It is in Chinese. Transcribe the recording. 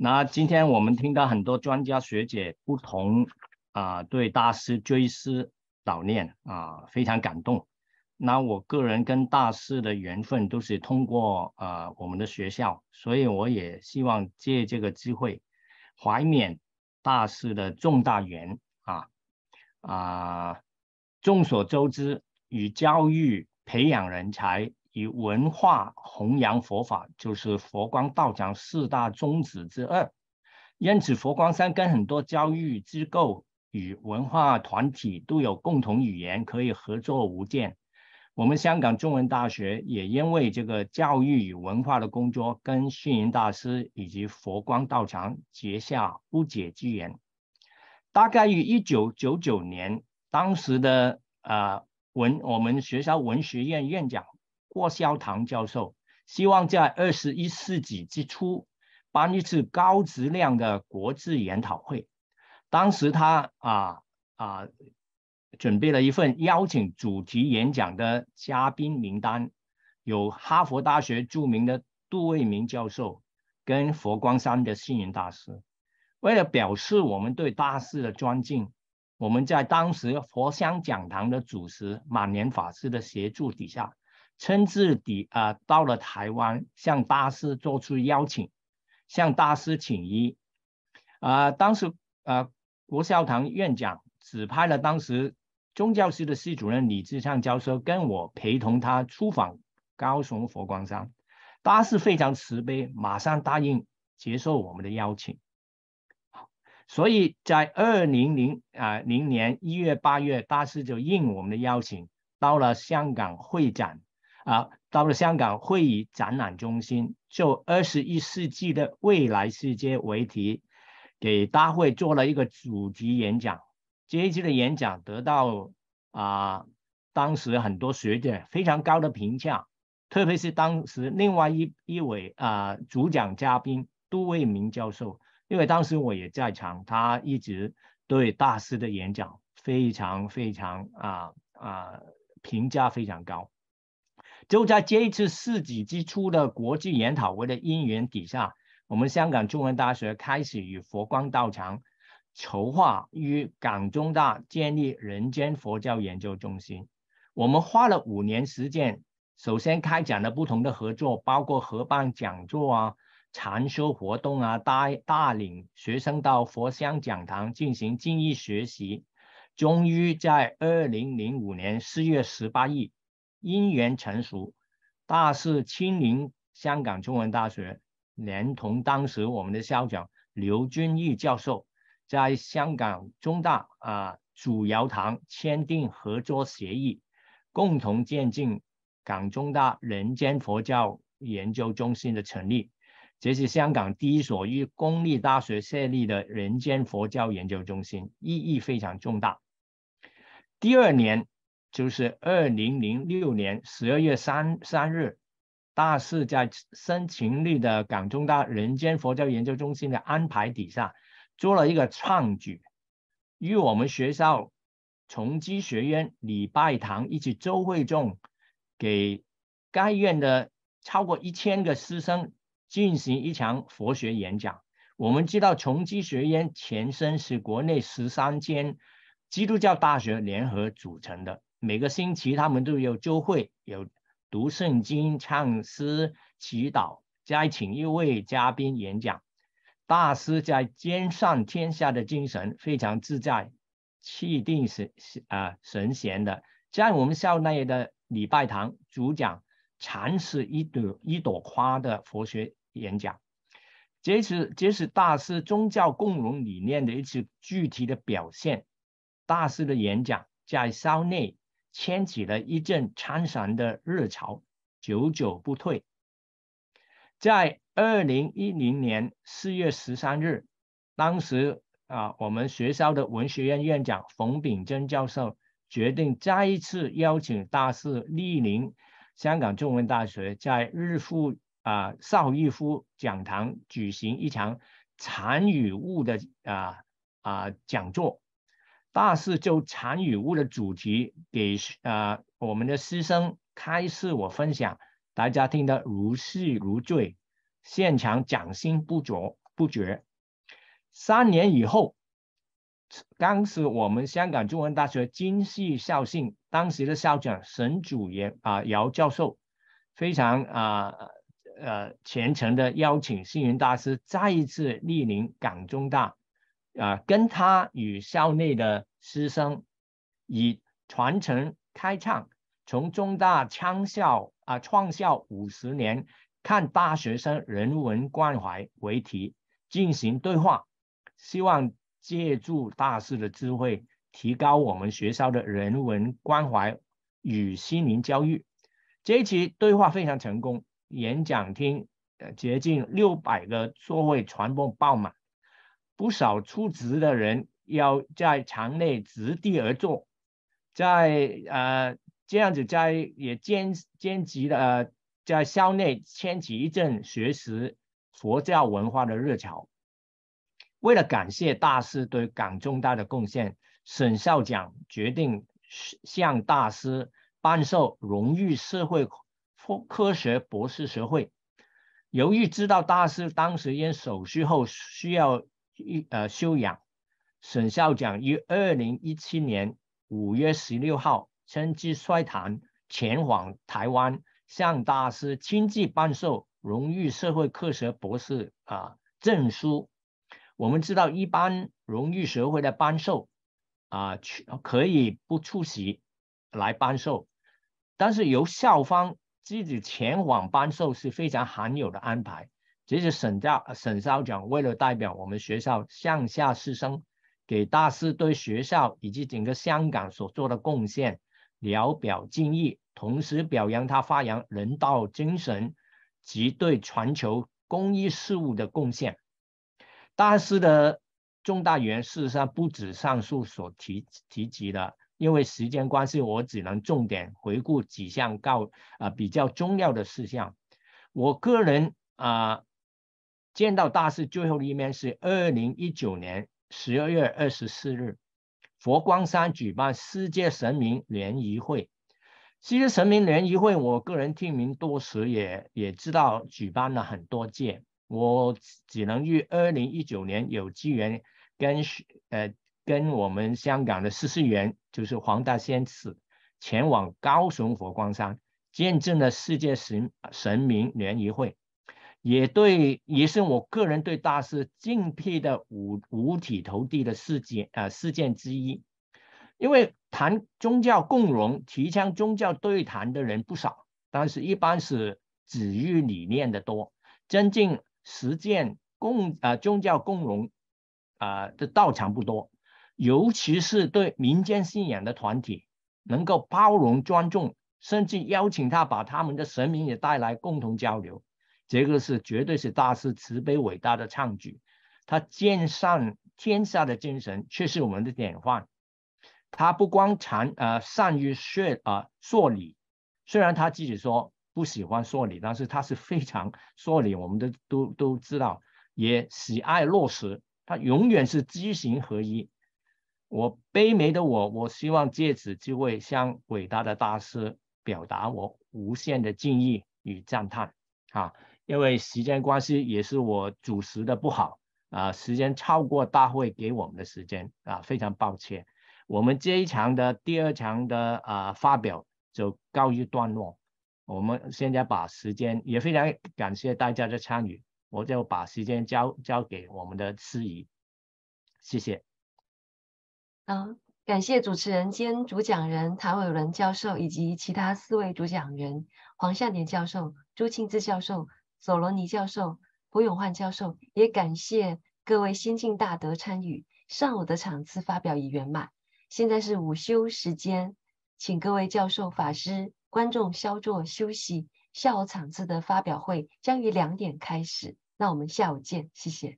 那今天我们听到很多专家学姐不同啊，对大师追思悼念啊，非常感动。那我个人跟大师的缘分都是通过呃我们的学校，所以我也希望借这个机会怀缅大师的重大缘啊啊。众所周知，与教育培养人才。以文化弘扬佛法，就是佛光道场四大宗旨之二。因此，佛光山跟很多教育机构与文化团体都有共同语言，可以合作无间。我们香港中文大学也因为这个教育与文化的工作，跟虚云大师以及佛光道场结下不解之缘。大概于一九九九年，当时的啊文我们学校文学院院长。郭肖堂教授希望在二十一世纪之初办一次高质量的国际研讨会。当时他啊啊准备了一份邀请主题演讲的嘉宾名单，有哈佛大学著名的杜卫明教授跟佛光山的星云大师。为了表示我们对大师的尊敬，我们在当时佛香讲堂的主持满莲法师的协助底下。亲自地啊，到了台湾，向大师做出邀请，向大师请医。啊，当时啊，国孝堂院长指派了当时宗教师的系主任李志畅教授跟我陪同他出访高雄佛光山。大师非常慈悲，马上答应接受我们的邀请。所以，在二零零啊零年一月八月，大师就应我们的邀请，到了香港会展。啊，到了香港会议展览中心，就二十一世纪的未来世界为题，给大会做了一个主题演讲。这一期的演讲得到啊，当时很多学者非常高的评价，特别是当时另外一一位啊主讲嘉宾杜卫民教授，因为当时我也在场，他一直对大师的演讲非常非常啊啊评价非常高。就在这一次世纪之初的国际研讨会的因缘底下，我们香港中文大学开始与佛光道场筹划与港中大建立人间佛教研究中心。我们花了五年时间，首先开展了不同的合作，包括合办讲座啊、禅修活动啊、带带领学生到佛香讲堂进行精益学习。终于在二零零五年四月十八日。因缘成熟，大肆亲临香港中文大学，连同当时我们的校长刘君毅教授，在香港中大啊主窑堂签订合作协议，共同见证港中大人间佛教研究中心的成立。这是香港第一所与公立大学设立的人间佛教研究中心，意义非常重大。第二年。就是二零零六年十二月三三日，大士在申请率的港中大人间佛教研究中心的安排底下，做了一个创举，与我们学校崇基学院礼拜堂一起周会众，给该院的超过一千个师生进行一场佛学演讲。我们知道，崇基学院前身是国内十三间基督教大学联合组成的。每个星期他们都有周会，有读圣经、唱诗、祈祷，再请一位嘉宾演讲。大师在兼上天下的精神非常自在、气定神啊神闲的，在我们校内的礼拜堂主讲禅是一朵一朵花的佛学演讲，这是这是大师宗教共融理念的一次具体的表现。大师的演讲在校内。掀起了一阵参禅的热潮，久久不退。在二零一零年四月十三日，当时啊，我们学校的文学院院长冯秉珍教授决定再一次邀请大师莅临香港中文大学，在日复啊邵逸夫讲堂举行一场禅与悟的啊啊讲座。大师就禅与悟的主题给啊我们的师生开示，我分享，大家听得如醉如醉，现场掌声不绝不绝。三年以后，当时我们香港中文大学金系校信，当时的校长沈祖炎啊姚教授，非常啊呃虔诚的邀请星云大师再一次莅临港中大啊，跟他与校内的。师生以传承开唱，从中大枪校啊创校五十年，看大学生人文关怀为题进行对话，希望借助大师的智慧，提高我们学校的人文关怀与心灵教育。这一期对话非常成功，演讲厅呃接近六百个座位全部爆满，不少出职的人。要在场内直地而坐，在呃这样子在也兼兼职的在校内掀起一阵学习佛教文化的热潮。为了感谢大师对港中大的贡献，沈校长决定向大师颁授荣誉社会科科学博士学会。由于知道大师当时因手术后需要一呃修养。沈校长于二零一七年五月十六号亲自率团前往台湾，向大师亲自颁授荣誉社会科学博士啊证书。我们知道，一般荣誉学会的颁授啊，去可以不出席来颁授，但是由校方自己前往颁授是非常罕有的安排。这是沈教沈校长为了代表我们学校向下师生。给大师对学校以及整个香港所做的贡献，聊表敬意，同时表扬他发扬人道精神及对全球公益事务的贡献。大师的重大缘事实上不止上述所提提及的，因为时间关系，我只能重点回顾几项告啊比较重要的事项。我个人啊见到大师最后的一面是二零一九年。十二月二十四日，佛光山举办世界神明联谊会。世界神明联谊会，我个人听闻多时，也也知道举办了很多届。我只能于二零一九年有机缘跟呃跟我们香港的四世元，就是黄大仙祠，前往高雄佛光山，见证了世界神神明联谊会。也对，也是我个人对大师敬佩的五五体投地的事件啊事件之一。因为谈宗教共荣、提倡宗教对谈的人不少，但是一般是只于理念的多，真正实践共啊宗教共荣啊的道场不多，尤其是对民间信仰的团体，能够包容、尊重，甚至邀请他把他们的神明也带来共同交流。这个是绝对是大师慈悲伟大的创举，他兼善天下的精神，却是我们的典范。他不光长呃善于说啊说理，虽然他自己说不喜欢说理，但是他是非常说理，我们都都都知道，也喜爱落实。他永远是知行合一。我卑微的我，我希望借此机会向伟大的大师表达我无限的敬意与赞叹啊！因为时间关系，也是我主持的不好啊，时间超过大会给我们的时间啊，非常抱歉。我们这一场的、第二场的啊发表就告一段落。我们现在把时间，也非常感谢大家的参与，我就把时间交交给我们的司仪，谢谢。嗯，感谢主持人兼主讲人谭伟伦教授以及其他四位主讲人黄夏年教授、朱庆之教授。索罗尼教授、胡永焕教授也感谢各位先进大德参与上午的场次发表已圆满，现在是午休时间，请各位教授、法师、观众稍作休息。下午场次的发表会将于两点开始，那我们下午见，谢谢。